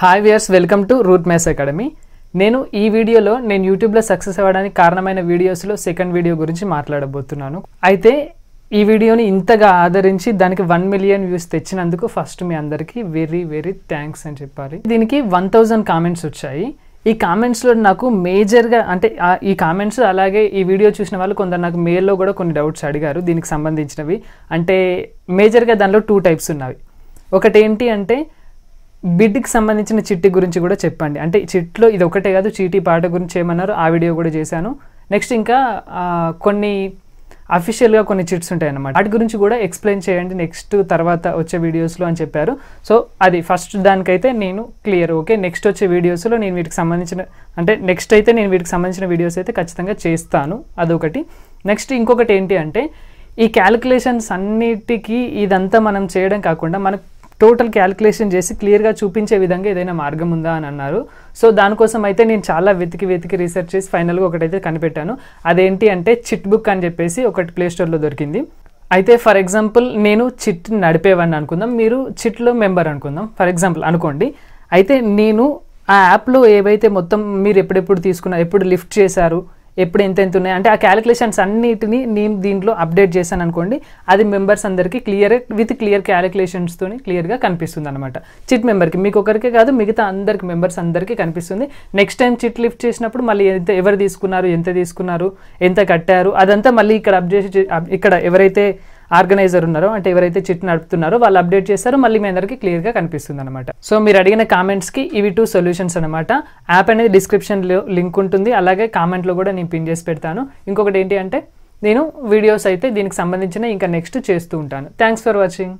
hi viewers welcome to root maths academy నేను ఈ వీడియోలో నేను యూట్యూబ్లో సక్సెస్ అవ్వడానికి కారణమైన వీడియోస్లో సెకండ్ వీడియో గురించి మాట్లాడబోతున్నాను అయితే ఈ వీడియోని ఇంతగా ఆదరించి దానికి వన్ మిలియన్ వ్యూస్ తెచ్చినందుకు ఫస్ట్ మీ అందరికీ వెరీ వెరీ థ్యాంక్స్ అని చెప్పాలి దీనికి వన్ థౌజండ్ కామెంట్స్ వచ్చాయి ఈ కామెంట్స్లో నాకు మేజర్గా అంటే ఈ కామెంట్స్ అలాగే ఈ వీడియో చూసిన వాళ్ళు కొందరు నాకు మెయిల్లో కూడా కొన్ని డౌట్స్ అడిగారు దీనికి సంబంధించినవి అంటే మేజర్గా దానిలో టూ టైప్స్ ఉన్నవి ఒకటి ఏంటి అంటే బిడ్కి సంబంధించిన చిట్టి గురించి కూడా చెప్పండి అంటే చిట్లో ఇది ఒకటే కాదు చీటీ పాట గురించి ఏమన్నారు ఆ వీడియో కూడా చేశాను నెక్స్ట్ ఇంకా కొన్ని అఫీషియల్గా కొన్ని చిట్స్ ఉంటాయి అన్నమాట వాటి గురించి కూడా ఎక్స్ప్లెయిన్ చేయండి నెక్స్ట్ తర్వాత వచ్చే వీడియోస్లో అని చెప్పారు సో అది ఫస్ట్ దానికైతే నేను క్లియర్ ఓకే నెక్స్ట్ వచ్చే వీడియోస్లో నేను వీటికి సంబంధించిన అంటే నెక్స్ట్ అయితే నేను వీటికి సంబంధించిన వీడియోస్ అయితే ఖచ్చితంగా చేస్తాను అదొకటి నెక్స్ట్ ఇంకొకటి ఏంటి అంటే ఈ క్యాలిక్యులేషన్స్ అన్నిటికీ ఇదంతా మనం చేయడం కాకుండా మనకు టోటల్ క్యాలిక్యులేషన్ చేసి క్లియర్గా చూపించే విధంగా ఏదైనా మార్గం ఉందా అని అన్నారు సో దానికోసం అయితే నేను చాలా వెతికి వెతికి రీసెర్చ్ చేసి ఫైనల్గా ఒకటైతే కనిపెట్టాను అదేంటి అంటే చిట్ బుక్ అని చెప్పేసి ఒకటి ప్లేస్టోర్లో దొరికింది అయితే ఫర్ ఎగ్జాంపుల్ నేను చిట్ నడిపేవాడిని అనుకుందాం మీరు చిట్లో మెంబర్ అనుకుందాం ఫర్ ఎగ్జాంపుల్ అనుకోండి అయితే నేను ఆ యాప్లో ఏవైతే మొత్తం మీరు ఎప్పుడెప్పుడు తీసుకున్నారు ఎప్పుడు లిఫ్ట్ చేశారు ఎప్పుడు ఎంత ఎంత ఉన్నాయి అంటే ఆ క్యాలిక్యులేషన్స్ అన్నిటిని నేను దీంట్లో అప్డేట్ చేశాను అనుకోండి అది మెంబర్స్ అందరికీ క్లియర్ విత్ క్లియర్ క్యాలిక్యులేషన్స్తో క్లియర్గా కనిపిస్తుంది అనమాట చిట్ మెంబర్కి మీకు ఒకరికే కాదు మిగతా అందరికి మెంబర్స్ అందరికీ కనిపిస్తుంది నెక్స్ట్ టైం చిట్ లిఫ్ట్ చేసినప్పుడు మళ్ళీ ఎంత ఎవరు తీసుకున్నారు ఎంత తీసుకున్నారు ఎంత కట్టారు అదంతా మళ్ళీ ఇక్కడ అప్డేట్ ఇక్కడ ఎవరైతే ఆర్గనైజర్ ఉన్నారో అంటే ఎవరైతే చిట్ నడుపుతున్నారో వాళ్ళు అప్డేట్ చేస్తారో మళ్ళీ మీ అందరికీ క్లియర్గా కనిపిస్తుంది అనమాట సో మీరు అడిగిన కామెంట్స్కి ఇవి టూ సొల్యూషన్స్ అనమాట యాప్ అనేది డిస్క్రిప్షన్లో లింక్ ఉంటుంది అలాగే కామెంట్లో కూడా నేను పిన్ చేసి పెడతాను ఇంకొకటి ఏంటి అంటే నేను వీడియోస్ అయితే దీనికి సంబంధించిన ఇంకా నెక్స్ట్ చేస్తూ ఉంటాను థ్యాంక్స్ ఫర్ వాచింగ్